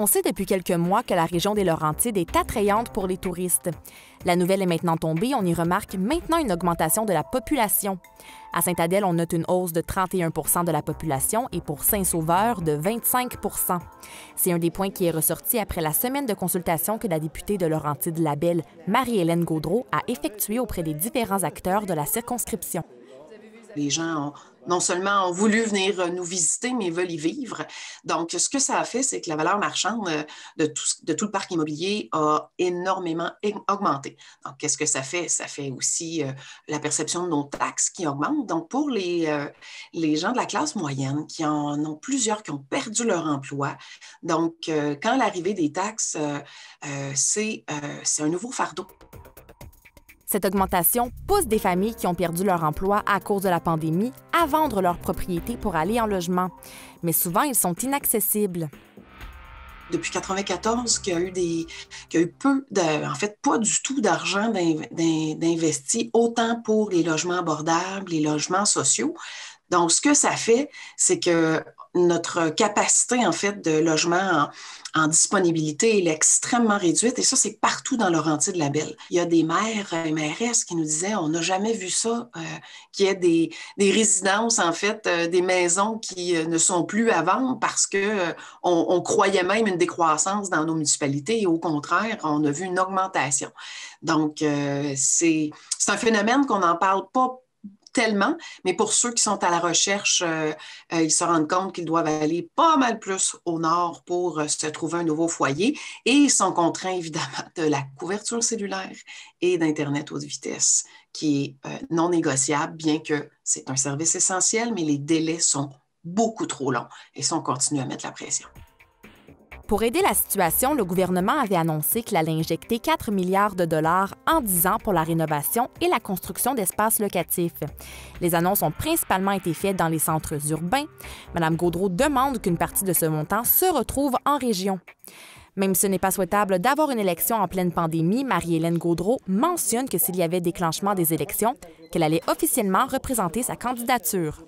on sait depuis quelques mois que la région des Laurentides est attrayante pour les touristes. La nouvelle est maintenant tombée, on y remarque maintenant une augmentation de la population. À saint adèle on note une hausse de 31 de la population et pour Saint-Sauveur de 25 C'est un des points qui est ressorti après la semaine de consultation que la députée de Laurentides-Labelle, Marie-Hélène Gaudreau, a effectuée auprès des différents acteurs de la circonscription les gens ont, non seulement ont voulu venir euh, nous visiter, mais veulent y vivre. Donc, ce que ça a fait, c'est que la valeur marchande euh, de tout, le parc immobilier a énormément augmenté. Donc, qu'est-ce que ça fait? Ça fait aussi euh, la perception de nos taxes qui augmente. Donc, pour les, gens de la classe moyenne, qui en ont plusieurs qui ont perdu leur emploi, donc, quand l'arrivée des taxes, c'est un nouveau fardeau. Cette augmentation pousse des familles qui ont perdu leur emploi à cause de la pandémie à vendre leurs propriétés pour aller en logement. Mais souvent, ils sont inaccessibles depuis 94 qu'il y a eu des peu en fait pas du tout d'argent d'investi autant pour les logements abordables, les logements sociaux. Donc, ce que ça fait, c'est que notre capacité, en fait, de logement en, disponibilité est extrêmement réduite. Et ça, c'est partout dans rentier de la Belle. Il y a des maires et maires qui nous disaient, on n'a jamais vu ça, Qui euh, qu'il y ait des, résidences, en fait, euh, des maisons qui euh, ne sont plus à vendre parce que on, croyait même une décroissance dans nos municipalités. Et au contraire, on a vu une augmentation. Donc, c'est un phénomène qu'on n'en parle pas tellement, mais pour ceux qui sont à la recherche, euh, euh, ils se rendent compte qu'ils doivent aller pas mal plus au nord pour euh, se trouver un nouveau foyer et ils sont contraints évidemment de la couverture cellulaire et d'Internet haute vitesse qui est non négociable, bien que c'est un service essentiel, mais les délais sont beaucoup trop longs et sont on à mettre la pression. Pour aider la situation, le gouvernement avait annoncé qu'il allait injecter 4 milliards de dollars en 10 ans pour la rénovation et la construction d'espaces locatifs. Les annonces ont principalement été faites dans les centres urbains. Madame Gaudreau demande qu'une partie de ce montant se retrouve en région. Même si ce n'est pas souhaitable d'avoir une élection en pleine pandémie, Marie-Hélène Gaudreau mentionne que s'il y avait déclenchement des élections, qu'elle allait officiellement représenter sa candidature.